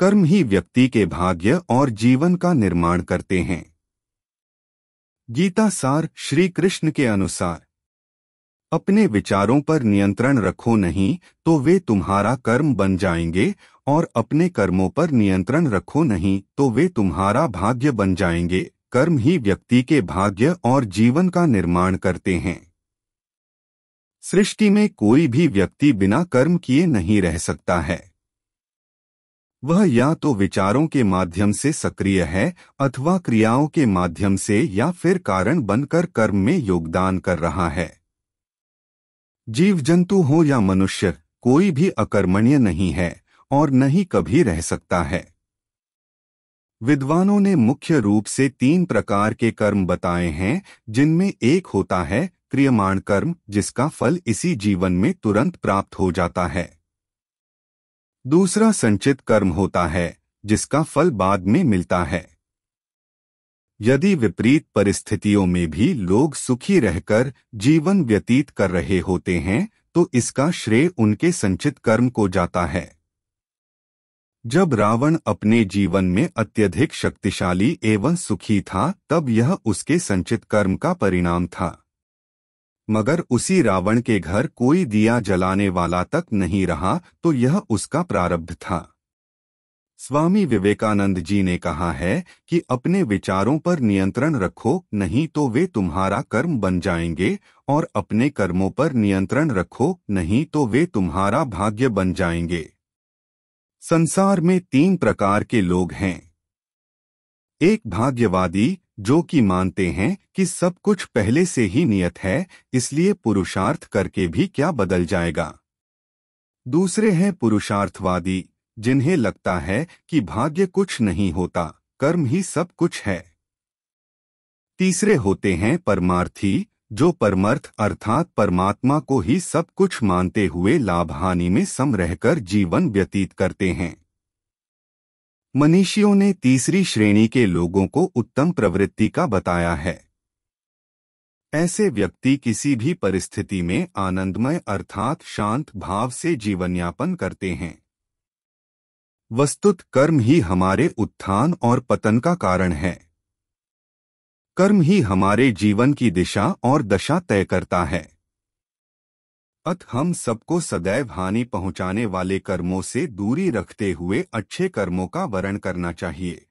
कर्म ही व्यक्ति के भाग्य और जीवन का निर्माण करते हैं गीता सार श्री कृष्ण के अनुसार अपने विचारों पर नियंत्रण रखो नहीं तो वे तुम्हारा कर्म बन जाएंगे और अपने कर्मों पर नियंत्रण रखो नहीं तो वे तुम्हारा भाग्य बन जाएंगे कर्म ही व्यक्ति के भाग्य और जीवन का निर्माण करते हैं सृष्टि में कोई भी व्यक्ति बिना कर्म किए नहीं रह सकता है वह या तो विचारों के माध्यम से सक्रिय है अथवा क्रियाओं के माध्यम से या फिर कारण बनकर कर्म में योगदान कर रहा है जीव जंतु हो या मनुष्य कोई भी अकर्मण्य नहीं है और न ही कभी रह सकता है विद्वानों ने मुख्य रूप से तीन प्रकार के कर्म बताए हैं जिनमें एक होता है क्रियमाण कर्म जिसका फल इसी जीवन में तुरंत प्राप्त हो जाता है दूसरा संचित कर्म होता है जिसका फल बाद में मिलता है यदि विपरीत परिस्थितियों में भी लोग सुखी रहकर जीवन व्यतीत कर रहे होते हैं तो इसका श्रेय उनके संचित कर्म को जाता है जब रावण अपने जीवन में अत्यधिक शक्तिशाली एवं सुखी था तब यह उसके संचित कर्म का परिणाम था मगर उसी रावण के घर कोई दिया जलाने वाला तक नहीं रहा तो यह उसका प्रारब्ध था स्वामी विवेकानंद जी ने कहा है कि अपने विचारों पर नियंत्रण रखो नहीं तो वे तुम्हारा कर्म बन जाएंगे और अपने कर्मों पर नियंत्रण रखो नहीं तो वे तुम्हारा भाग्य बन जाएंगे संसार में तीन प्रकार के लोग हैं एक भाग्यवादी जो कि मानते हैं कि सब कुछ पहले से ही नियत है इसलिए पुरुषार्थ करके भी क्या बदल जाएगा दूसरे हैं पुरुषार्थवादी जिन्हें लगता है कि भाग्य कुछ नहीं होता कर्म ही सब कुछ है तीसरे होते हैं परमार्थी जो परमर्थ अर्थात परमात्मा को ही सब कुछ मानते हुए लाभ हानि में सम रहकर जीवन व्यतीत करते हैं मनीषियों ने तीसरी श्रेणी के लोगों को उत्तम प्रवृत्ति का बताया है ऐसे व्यक्ति किसी भी परिस्थिति में आनंदमय अर्थात शांत भाव से जीवन यापन करते हैं वस्तुत कर्म ही हमारे उत्थान और पतन का कारण है कर्म ही हमारे जीवन की दिशा और दशा तय करता है अत हम सबको सदैव हानि पहुंचाने वाले कर्मों से दूरी रखते हुए अच्छे कर्मों का वरण करना चाहिए